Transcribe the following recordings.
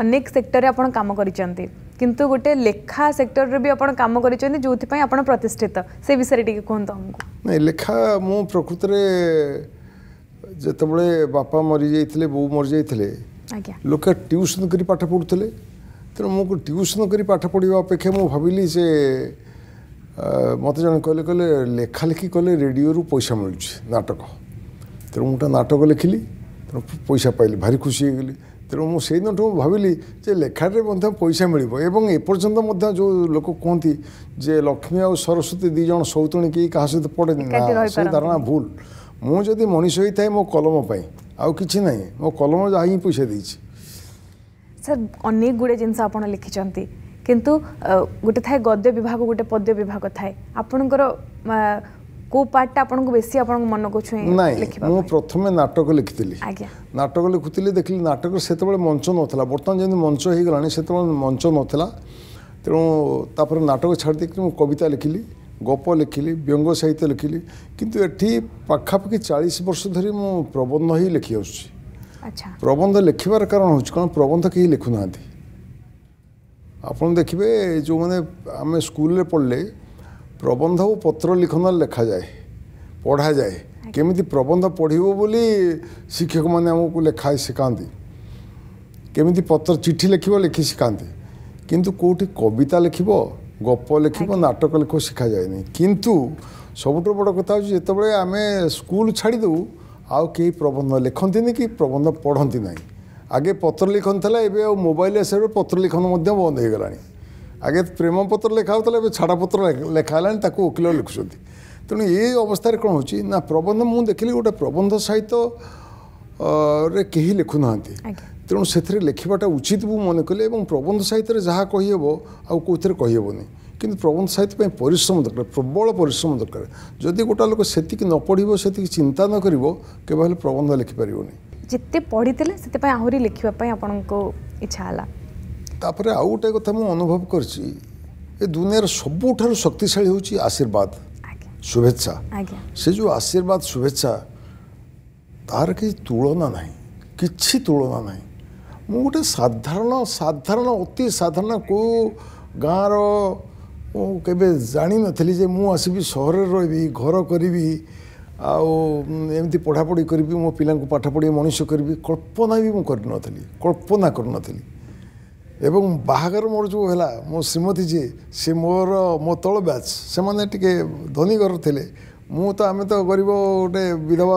ଅନେକ ସେକ୍ଟରରେ ଆପଣ କାମ କରିଛନ୍ତି କିନ୍ତୁ ଗୋଟେ ଲେଖା ସେକ୍ଟରରେ ବି ଆପଣ କାମ କରିଛନ୍ତି ଯେଉଁଥିପାଇଁ ଆପଣ ପ୍ରତିଷ୍ଠିତ ସେ ବିଷୟରେ ଟିକେ କୁହନ୍ତୁ ଆମକୁ ନାଇଁ ଲେଖା ମୁଁ ପ୍ରକୃତରେ ଯେତେବେଳେ ବାପା ମରିଯାଇଥିଲେ ବୋଉ ମରିଯାଇଥିଲେ ଆଜ୍ଞା ଲୋକେ ଟ୍ୟୁସନ୍ କରି ପାଠ ପଢ଼ୁଥିଲେ ତେଣୁ ମୁଁ ଟ୍ୟୁସନ୍ କରି ପାଠ ପଢ଼ିବା ଅପେକ୍ଷା ମୁଁ ଭାବିଲି ସେ ମୋତେ ଜଣେ କହିଲେ କହିଲେ ଲେଖାଲେଖି କଲେ ରେଡ଼ିଓରୁ ପଇସା ମିଳୁଛି ନାଟକ ତେଣୁ ମୁଁ ଗୋଟେ ନାଟକ ଲେଖିଲି ତେଣୁ ପଇସା ପାଇଲି ଭାରି ଖୁସି ହେଇଗଲି ତେଣୁ ମୁଁ ସେଇଦିନଠୁ ଭାବିଲି ଯେ ଲେଖାରେ ମଧ୍ୟ ପଇସା ମିଳିବ ଏବଂ ଏପର୍ଯ୍ୟନ୍ତ ମଧ୍ୟ ଯେଉଁ ଲୋକ କୁହନ୍ତି ଯେ ଲକ୍ଷ୍ମୀ ଆଉ ସରସ୍ୱତୀ ଦୁଇ ଜଣ ସୌତୁଣୀ କି କାହା ସହିତ ପଡ଼େ ନା ସେ ଧାରଣା ଭୁଲ ମୁଁ ଯଦି ମଣିଷ ହେଇଥାଏ ମୋ କଲମ ପାଇଁ ଆଉ କିଛି ନାହିଁ ମୋ କଲମ ଯାହା ହିଁ ପଇସା ଦେଇଛି ସାର୍ ଅନେକ ଗୁଡ଼ିଏ ଜିନିଷ ଆପଣ ଲେଖିଛନ୍ତି କିନ୍ତୁ ଗୋଟେ ଥାଏ ଗଦ୍ୟ ବିଭାଗ ଗୋଟେ ପଦ୍ୟ ବିଭାଗ ଥାଏ ଆପଣଙ୍କର কেউ পার্টটা আপনার বেশি আপনার মনকু ছুঁয়ে নাই মু প্রথমে নাটক লিখিলি নাটক লিখুলি দেখলি নাটক সেতবে মঞ্চ নথিলা বর্তমান যেমন মঞ্চ হয়ে গলানি সেতবে মঞ্চ নথিলা তেমন তারপরে নাটক ছাড়ি দেখি মু কবিতা লিখিলি গপ লিখিলি ব্যঙ্গ সাহিত্য লিখিলি কিন্তু এটি পাখাপাখি চাশ বর্ষ ধরে মু প্রবন্ধ হি লিখি আসছি প্রবন্ধ লিখিবার কারণ হচ্ছে কারণ প্রবন্ধ কে লিখু না আপনার দেখবে যে আমি স্কুলে পড়লে প্রবন্ধ ও পত্র লিখন লেখা যায় পড়া যায় কেমিতি প্রবন্ধ পড়িব বলি শিক্ষক মানে আমাকে লেখা শিখাতে কেমিতি পত্র চিঠি লিখব লিখি শিখাতে কিন্তু কোটি কবিতা লিখব গপ লিখব আচ্ছা। নাটক লিখব শিখা যায়নি কিন্তু সবুঠু বড় কথা হচ্ছে যেতবে আমি স্কুল ছাড়ি দেব আউ কে প্রবন্ধ লেখন্তিনি কি প্রবন্ধ পড়তে না আগে পত্র লিখন লা এবে মোবাইল আসবে পত্র লিখন বন্ধ হয়ে গলানি আগে ପ୍ରେମପତ୍ର ଲେଖା ହେଉଥିଲା ଏବେ ଛାଡ଼ପତ୍ର ଲେଖା ହେଲାଣି ତାକୁ ଓକିଲ ଲେଖୁଛନ୍ତି ତେଣୁ ଏ ଅବସ୍ଥାରେ କ'ଣ ହେଉଛି ନା ପ୍ରବନ୍ଧ ମୁଁ ଦେଖିଲି ଗୋଟେ ପ୍ରବନ୍ଧ ସାହିତ୍ୟ ରେ କେହି ଲେଖୁନାହାନ୍ତି ତେଣୁ ସେଥିରେ ଲେଖିବାଟା ଉଚିତ ମୁଁ ମନେ କଲି ଏବଂ ପ୍ରବନ୍ଧ ସାହିତ୍ୟରେ ଯାହା କହିହେବ ଆଉ କେଉଁଥିରେ କହିହେବନି କିନ୍ତୁ ପ୍ରବନ୍ଧ ସାହିତ୍ୟ ପାଇଁ ପରିଶ୍ରମ ଦରକାର ପ୍ରବଳ ପରିଶ୍ରମ ଦରକାର ଯଦି ଗୋଟା ଲୋକ ସେତିକି ନ ପଢ଼ିବ ସେତିକି ଚିନ୍ତା ନ କରିବ କେବେ ହେଲେ ପ୍ରବନ୍ଧ ଲେଖିପାରିବନି ଯେତେ ପଢ଼ିଥିଲେ ସେଥିପାଇଁ ଆହୁରି ଲେଖିବା ପାଇଁ ଆପଣଙ୍କୁ ଇଚ୍ଛା ହେଲା ତାପରେ ଆଉ ଗୋଟେ କଥା ମୁଁ ଅନୁଭବ କରିଛି ଏ ଦୁନିଆର ସବୁଠାରୁ ଶକ୍ତିଶାଳୀ ହେଉଛି ଆଶୀର୍ବାଦ ଶୁଭେଚ୍ଛା ସେ ଯେଉଁ ଆଶୀର୍ବାଦ ଶୁଭେଚ୍ଛା ତାହାର କିଛି ତୁଳନା ନାହିଁ କିଛି ତୁଳନା ନାହିଁ ମୁଁ ଗୋଟେ ସାଧାରଣ ସାଧାରଣ ଅତି ସାଧାରଣ କେଉଁ ଗାଁର ମୁଁ କେବେ ଜାଣିନଥିଲି ଯେ ମୁଁ ଆସିବି ସହରରେ ରହିବି ଘର କରିବି ଆଉ ଏମିତି ପଢ଼ାପଢ଼ି କରିବି ମୋ ପିଲାଙ୍କୁ ପାଠ ପଢ଼ି ମଣିଷ କରିବି କଳ୍ପନା ବି ମୁଁ କରିନଥିଲି କଳ୍ପନା କରିନଥିଲି ଏବଂ ବାହାଘର ମୋର ଯେଉଁ ହେଲା ମୋ ଶ୍ରୀମତୀ ଯିଏ ସେ ମୋର ମୋ ତଳ ବ୍ୟାଚ୍ ସେମାନେ ଟିକେ ଧନୀ ଘର ଥିଲେ ମୁଁ ତ ଆମେ ତ ଗରିବ ଗୋଟେ ବିଧବା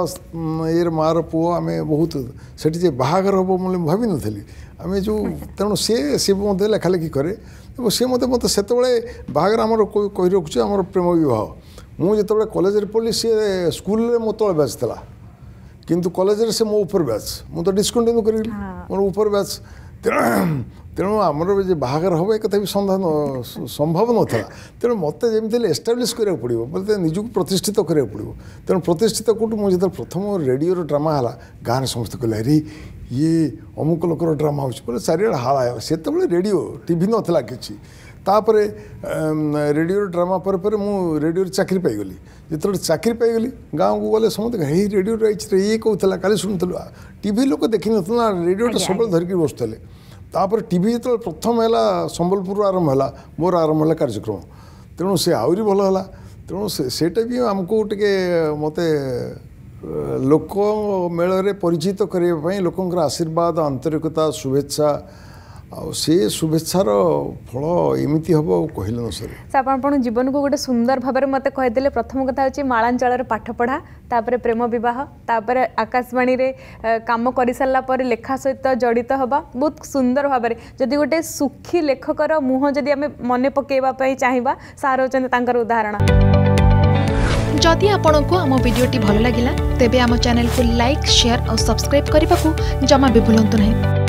ଇଏରେ ମାଆର ପୁଅ ଆମେ ବହୁତ ସେଠି ଯେ ବାହାଘର ହେବ ବୋଲି ମୁଁ ଭାବିନଥିଲି ଆମେ ଯେଉଁ ତେଣୁ ସିଏ ସିଏ ମଧ୍ୟ ଲେଖାଲେଖି କରେ ଏବଂ ସିଏ ମୋତେ ମୋତେ ସେତେବେଳେ ବାହାଘର ଆମର କହି ରଖୁଛି ଆମର ପ୍ରେମ ବିବାହ ମୁଁ ଯେତେବେଳେ କଲେଜରେ ପଢ଼ିଲି ସିଏ ସ୍କୁଲରେ ମୋ ତଳ ବ୍ୟାଚ୍ ଥିଲା କିନ୍ତୁ କଲେଜରେ ସେ ମୋ ଉପର ବ୍ୟାଚ୍ ମୁଁ ତ ଡିସକଣ୍ଟିନ୍ୟୁ କରିଲି ମୋର ଉପର ବ୍ୟାଚ୍ ତେଣୁ ଆମର ଯେ ବାହାଘର ହେବ ଏ କଥା ବି ସନ୍ଧାନ ସମ୍ଭବ ନଥିଲା ତେଣୁ ମୋତେ ଯେମିତି ହେଲେ ଏଷ୍ଟାବ୍ଲିସ୍ କରିବାକୁ ପଡ଼ିବ ମୋତେ ନିଜକୁ ପ୍ରତିଷ୍ଠିତ କରିବାକୁ ପଡ଼ିବ ତେଣୁ ପ୍ରତିଷ୍ଠିତ କେଉଁଠୁ ମୁଁ ଯେତେବେଳେ ପ୍ରଥମ ରେଡ଼ିଓର ଡ୍ରାମା ହେଲା ଗାଁରେ ସମସ୍ତେ କହିଲେ ଆରେ ଇଏ ଅମୁକ ଲୋକର ଡ୍ରାମା ହେଉଛି ବୋଲେ ଚାରିଆଡ଼େ ହାଳ ଆଇବ ସେତେବେଳେ ରେଡ଼ିଓ ଟିଭି ନଥିଲା କିଛି ତାପରେ ରେଡ଼ିଓର ଡ୍ରାମା ପରେ ପରେ ମୁଁ ରେଡ଼ିଓରେ ଚାକିରି ପାଇଗଲି ଯେତେବେଳେ ଚାକିରି ପାଇଗଲି ଗାଁକୁ ଗଲେ ସମସ୍ତେ ଏଇ ରେଡ଼ିଓରେ ଆଇଛି ଇଏ କହୁଥିଲା କାଲି ଶୁଣୁଥିଲୁ ଟିଭି ଲୋକ ଦେଖିନଥିଲା ରେଡ଼ିଓଟା ସବୁବେଳେ ଧରିକି ବସୁଥିଲେ ତାପରେ ଟି ଭି ଯେତେବେଳେ ପ୍ରଥମ ହେଲା ସମ୍ବଲପୁରରୁ ଆରମ୍ଭ ହେଲା ମୋର ଆରମ୍ଭ ହେଲା କାର୍ଯ୍ୟକ୍ରମ ତେଣୁ ସେ ଆହୁରି ଭଲ ହେଲା ତେଣୁ ସେଇଟା ବି ଆମକୁ ଟିକେ ମୋତେ ଲୋକ ମେଳରେ ପରିଚିତ କରିବା ପାଇଁ ଲୋକଙ୍କର ଆଶୀର୍ବାଦ ଆନ୍ତରିକତା ଶୁଭେଚ୍ଛା ଆଉ ସେ ଶୁଭେଚ୍ଛାର ଫଳ ଏମିତି ହେବ ଆଉ କହିଲେ ନ ସରେ ସାର୍ ଆପଣ ଜୀବନକୁ ଗୋଟେ ସୁନ୍ଦର ଭାବରେ ମୋତେ କହିଦେଲେ ପ୍ରଥମ କଥା ହେଉଛି ମାଳାଞ୍ଚଳରେ ପାଠପଢ଼ା ତାପରେ ପ୍ରେମ ବିବାହ ତାପରେ ଆକାଶବାଣୀରେ କାମ କରିସାରିଲା ପରେ ଲେଖା ସହିତ ଜଡ଼ିତ ହେବା ବହୁତ ସୁନ୍ଦର ଭାବରେ ଯଦି ଗୋଟେ ସୁଖୀ ଲେଖକର ମୁହଁ ଯଦି ଆମେ ମନେ ପକାଇବା ପାଇଁ ଚାହିଁବା ସାର୍ ହେଉଛନ୍ତି ତାଙ୍କର ଉଦାହରଣ ଯଦି ଆପଣଙ୍କୁ ଆମ ଭିଡ଼ିଓଟି ଭଲ ଲାଗିଲା ତେବେ ଆମ ଚ୍ୟାନେଲକୁ ଲାଇକ୍ ସେୟାର ଆଉ ସବସ୍କ୍ରାଇବ୍ କରିବାକୁ ଜମା ବି ଭୁଲନ୍ତୁ ନାହିଁ